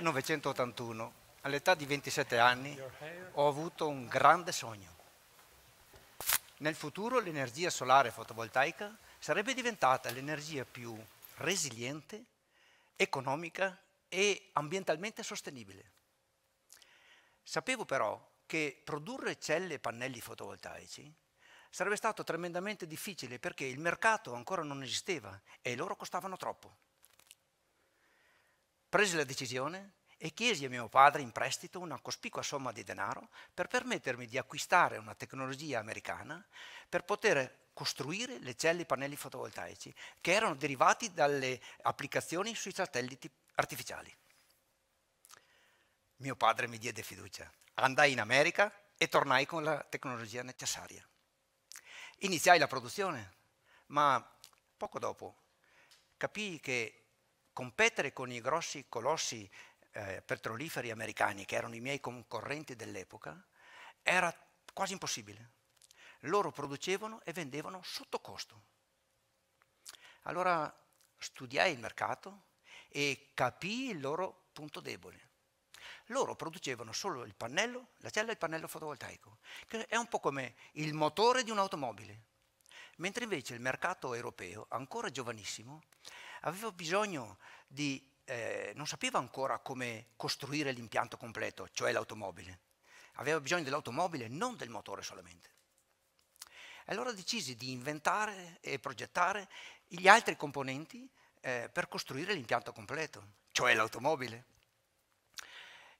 1981, all'età di 27 anni, ho avuto un grande sogno. Nel futuro l'energia solare fotovoltaica sarebbe diventata l'energia più resiliente, economica e ambientalmente sostenibile. Sapevo però che produrre celle e pannelli fotovoltaici sarebbe stato tremendamente difficile perché il mercato ancora non esisteva e loro costavano troppo presi la decisione e chiesi a mio padre in prestito una cospicua somma di denaro per permettermi di acquistare una tecnologia americana per poter costruire le celle pannelli fotovoltaici che erano derivati dalle applicazioni sui satelliti artificiali. Mio padre mi diede fiducia. Andai in America e tornai con la tecnologia necessaria. Iniziai la produzione, ma poco dopo capii che competere con i grossi colossi eh, petroliferi americani, che erano i miei concorrenti dell'epoca, era quasi impossibile. Loro producevano e vendevano sotto costo. Allora studiai il mercato e capii il loro punto debole. Loro producevano solo il pannello, la cella e il pannello fotovoltaico, che è un po' come il motore di un'automobile. Mentre invece il mercato europeo, ancora giovanissimo, avevo bisogno di... Eh, non sapevo ancora come costruire l'impianto completo, cioè l'automobile. Avevo bisogno dell'automobile, non del motore solamente. Allora decisi di inventare e progettare gli altri componenti eh, per costruire l'impianto completo, cioè l'automobile.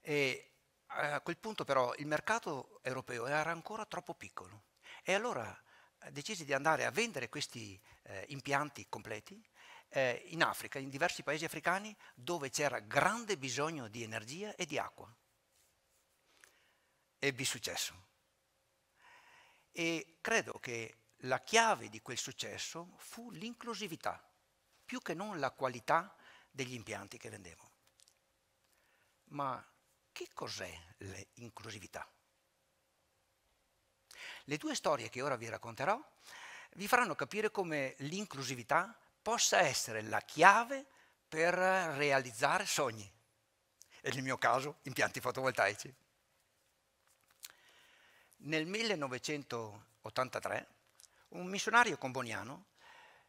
E eh, a quel punto però il mercato europeo era ancora troppo piccolo e allora eh, decisi di andare a vendere questi eh, impianti completi eh, in Africa, in diversi paesi africani, dove c'era grande bisogno di energia e di acqua. Ebbi successo. E credo che la chiave di quel successo fu l'inclusività, più che non la qualità degli impianti che vendevo. Ma che cos'è l'inclusività? Le due storie che ora vi racconterò vi faranno capire come l'inclusività possa essere la chiave per realizzare sogni. E nel mio caso, impianti fotovoltaici. Nel 1983 un missionario comboniano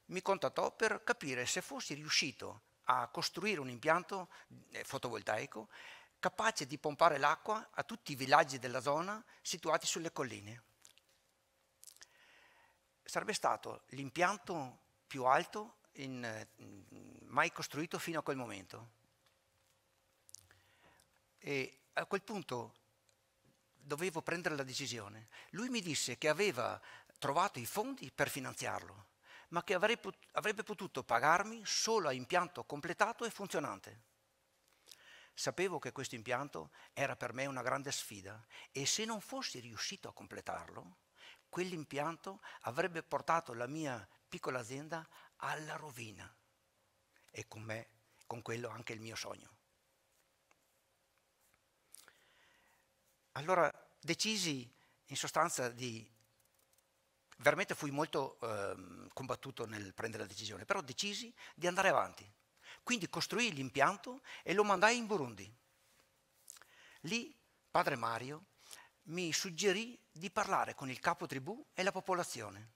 mi contattò per capire se fossi riuscito a costruire un impianto eh, fotovoltaico capace di pompare l'acqua a tutti i villaggi della zona situati sulle colline. Sarebbe stato l'impianto più alto in, eh, mai costruito fino a quel momento. E a quel punto dovevo prendere la decisione. Lui mi disse che aveva trovato i fondi per finanziarlo, ma che avrebbe potuto pagarmi solo a impianto completato e funzionante. Sapevo che questo impianto era per me una grande sfida e se non fossi riuscito a completarlo, quell'impianto avrebbe portato la mia piccola azienda alla rovina e con me, con quello anche il mio sogno. Allora decisi in sostanza di... Veramente fui molto eh, combattuto nel prendere la decisione, però decisi di andare avanti. Quindi costruì l'impianto e lo mandai in Burundi. Lì padre Mario mi suggerì di parlare con il capo tribù e la popolazione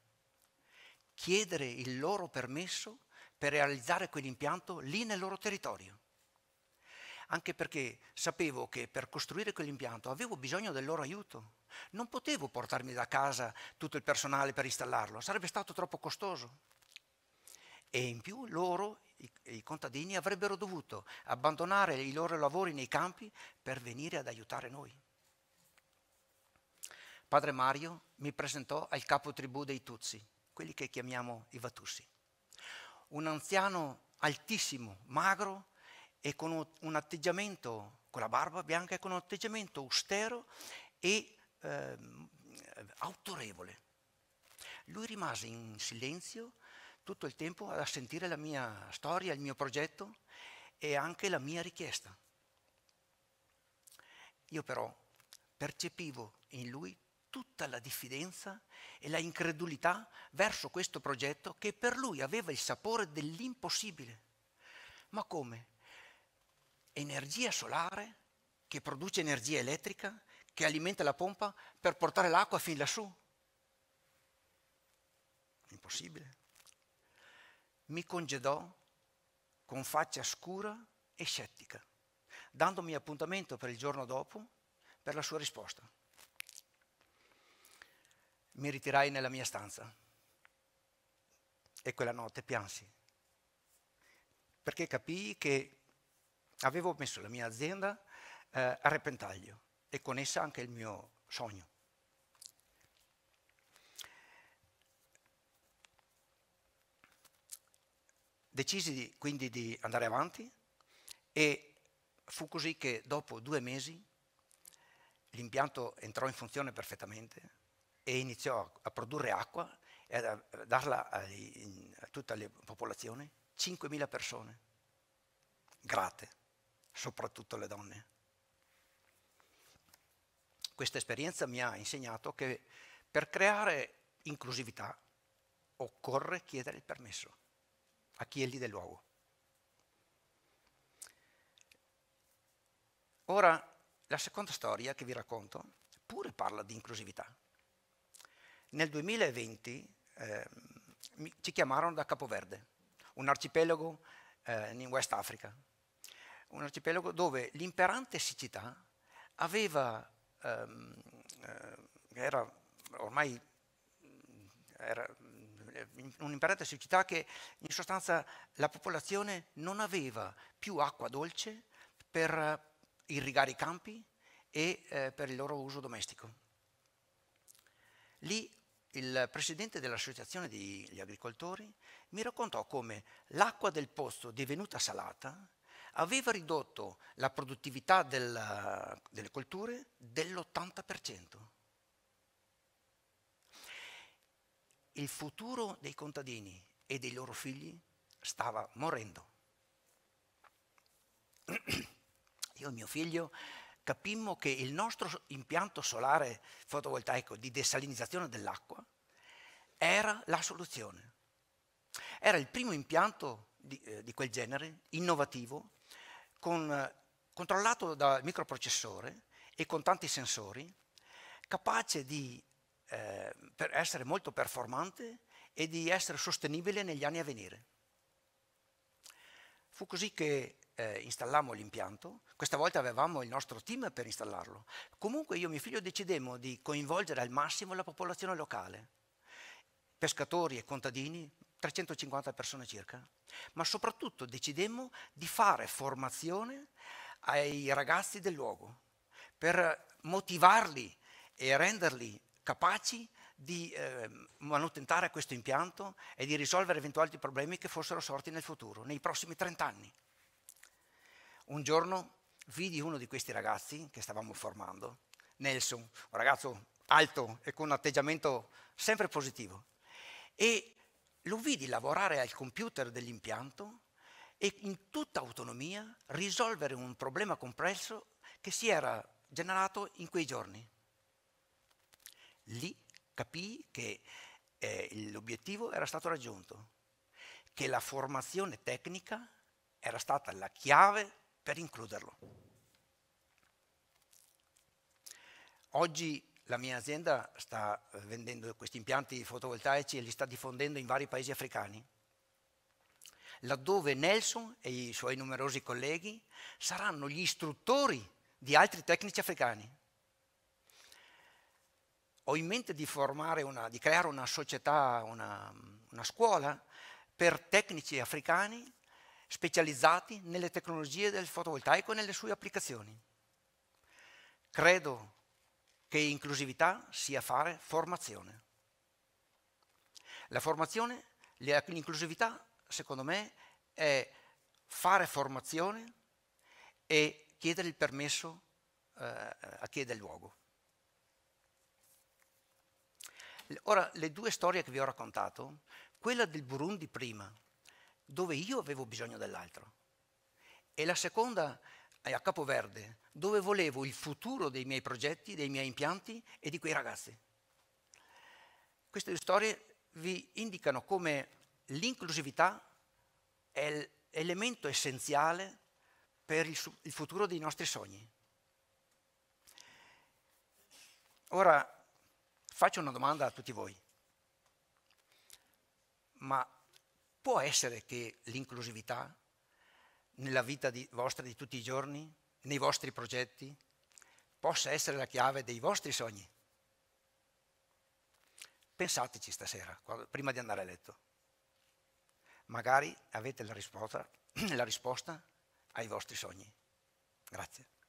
chiedere il loro permesso per realizzare quell'impianto lì nel loro territorio. Anche perché sapevo che per costruire quell'impianto avevo bisogno del loro aiuto. Non potevo portarmi da casa tutto il personale per installarlo, sarebbe stato troppo costoso. E in più loro, i, i contadini, avrebbero dovuto abbandonare i loro lavori nei campi per venire ad aiutare noi. Padre Mario mi presentò al capo tribù dei Tuzzi, quelli che chiamiamo i Vatussi. Un anziano altissimo, magro e con un atteggiamento, con la barba bianca, e con un atteggiamento austero e eh, autorevole. Lui rimase in silenzio tutto il tempo a sentire la mia storia, il mio progetto e anche la mia richiesta. Io però percepivo in lui tutta la diffidenza e la incredulità verso questo progetto che per lui aveva il sapore dell'impossibile. Ma come? Energia solare che produce energia elettrica che alimenta la pompa per portare l'acqua fin lassù? Impossibile. Mi congedò con faccia scura e scettica, dandomi appuntamento per il giorno dopo per la sua risposta mi ritirai nella mia stanza e quella notte piansi, perché capii che avevo messo la mia azienda eh, a repentaglio e con essa anche il mio sogno. Decisi di, quindi di andare avanti e fu così che dopo due mesi l'impianto entrò in funzione perfettamente, e iniziò a produrre acqua e a darla a, tutta la popolazione, 5.000 persone, grate, soprattutto le donne. Questa esperienza mi ha insegnato che per creare inclusività occorre chiedere il permesso a chi è lì del luogo. Ora, la seconda storia che vi racconto pure parla di inclusività. Nel 2020 eh, ci chiamarono da Capoverde, un arcipelago eh, in West Africa, un arcipelago dove l'imperante siccità aveva, ehm, ehm era ormai era ehm, un'imperante siccità che in sostanza la popolazione non aveva più acqua dolce per irrigare i campi e eh, per il loro uso domestico. Lì il presidente dell'associazione degli agricoltori mi raccontò come l'acqua del posto divenuta salata aveva ridotto la produttività della, delle colture dell'80%. Il futuro dei contadini e dei loro figli stava morendo. Io e mio figlio capimmo che il nostro impianto solare fotovoltaico di desalinizzazione dell'acqua era la soluzione. Era il primo impianto di, eh, di quel genere, innovativo, con, eh, controllato dal microprocessore e con tanti sensori, capace di eh, essere molto performante e di essere sostenibile negli anni a venire. Fu così che eh, installammo l'impianto, questa volta avevamo il nostro team per installarlo. Comunque io e mio figlio decidemmo di coinvolgere al massimo la popolazione locale, pescatori e contadini, 350 persone circa, ma soprattutto decidemmo di fare formazione ai ragazzi del luogo per motivarli e renderli capaci di eh, manutentare questo impianto e di risolvere eventuali problemi che fossero sorti nel futuro, nei prossimi 30 anni. Un giorno vidi uno di questi ragazzi che stavamo formando, Nelson, un ragazzo alto e con un atteggiamento sempre positivo, e lo vidi lavorare al computer dell'impianto e in tutta autonomia risolvere un problema complesso che si era generato in quei giorni. Lì capii che eh, l'obiettivo era stato raggiunto, che la formazione tecnica era stata la chiave per includerlo. Oggi la mia azienda sta vendendo questi impianti fotovoltaici e li sta diffondendo in vari paesi africani, laddove Nelson e i suoi numerosi colleghi saranno gli istruttori di altri tecnici africani. Ho in mente di, una, di creare una società, una, una scuola per tecnici africani specializzati nelle tecnologie del fotovoltaico e nelle sue applicazioni. Credo che inclusività sia fare formazione. La formazione, l'inclusività, secondo me, è fare formazione e chiedere il permesso eh, a chi è del luogo. Ora, le due storie che vi ho raccontato, quella del Burundi prima dove io avevo bisogno dell'altro. E la seconda è a Capoverde, dove volevo il futuro dei miei progetti, dei miei impianti e di quei ragazzi. Queste storie vi indicano come l'inclusività è l'elemento essenziale per il futuro dei nostri sogni. Ora faccio una domanda a tutti voi. Ma Può essere che l'inclusività nella vita di, vostra di tutti i giorni, nei vostri progetti, possa essere la chiave dei vostri sogni. Pensateci stasera, quando, prima di andare a letto. Magari avete la risposta, la risposta ai vostri sogni. Grazie.